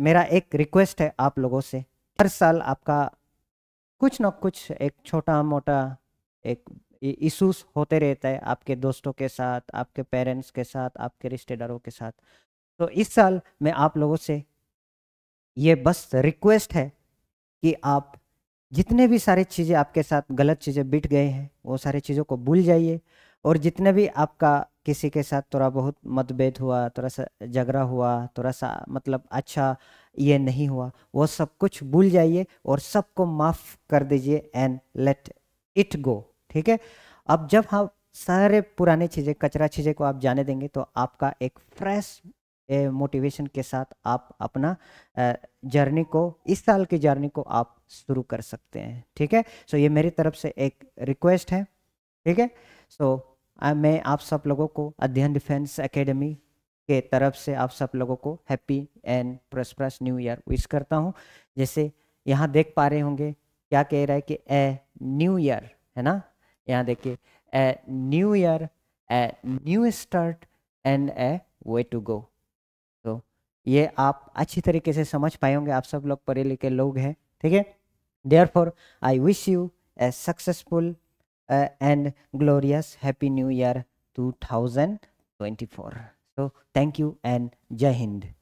मेरा एक रिक्वेस्ट है आप लोगों से हर साल आपका कुछ ना कुछ एक छोटा मोटा एक इशूस होते रहता है आपके दोस्तों के साथ आपके पेरेंट्स के साथ आपके रिश्तेदारों के साथ तो इस साल मैं आप लोगों से ये बस रिक्वेस्ट है कि आप जितने भी सारी चीज़ें आपके साथ गलत चीज़ें बिट गए हैं वो सारी चीज़ों को भूल जाइए और जितने भी आपका किसी के साथ थोड़ा बहुत मतभेद हुआ थोड़ा सा झगड़ा हुआ थोड़ा सा मतलब अच्छा ये नहीं हुआ वो सब कुछ भूल जाइए और सबको माफ़ कर दीजिए एंड लेट इट गो ठीक है अब जब हम हाँ सारे पुराने चीज़ें कचरा चीज़ें को आप जाने देंगे तो आपका एक फ्रेश मोटिवेशन के साथ आप अपना जर्नी को इस साल की जर्नी को आप शुरू कर सकते हैं ठीक है सो so, ये मेरी तरफ से एक रिक्वेस्ट है ठीक है सो so, मैं आप सब लोगों को अध्ययन डिफेंस एकेडमी के तरफ से आप सब लोगों को happy and prosperous new year wish करता हूँ जैसे यहाँ देख पा रहे होंगे क्या कह रहा है कि ए न्यू ईयर है ना यहाँ देखिए a new year a new start and a way to go तो ये आप अच्छी तरीके से समझ पाए होंगे आप सब लोग पढ़े लिखे लोग हैं ठीक है therefore I wish you a successful uh, and glorious happy new year 2024 so thank you and jai hind